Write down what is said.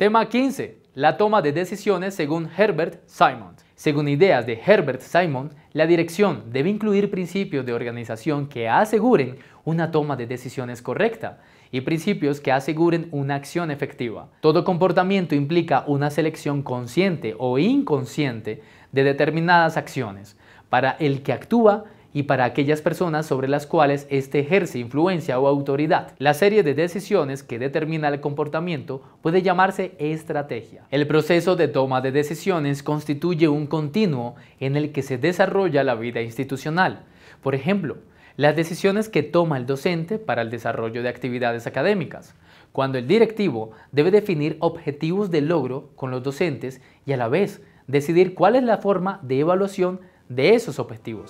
Tema 15. La toma de decisiones según Herbert Simon. Según ideas de Herbert Simon, la dirección debe incluir principios de organización que aseguren una toma de decisiones correcta y principios que aseguren una acción efectiva. Todo comportamiento implica una selección consciente o inconsciente de determinadas acciones para el que actúa y para aquellas personas sobre las cuales éste ejerce influencia o autoridad. La serie de decisiones que determina el comportamiento puede llamarse estrategia. El proceso de toma de decisiones constituye un continuo en el que se desarrolla la vida institucional. Por ejemplo, las decisiones que toma el docente para el desarrollo de actividades académicas, cuando el directivo debe definir objetivos de logro con los docentes y a la vez decidir cuál es la forma de evaluación de esos objetivos.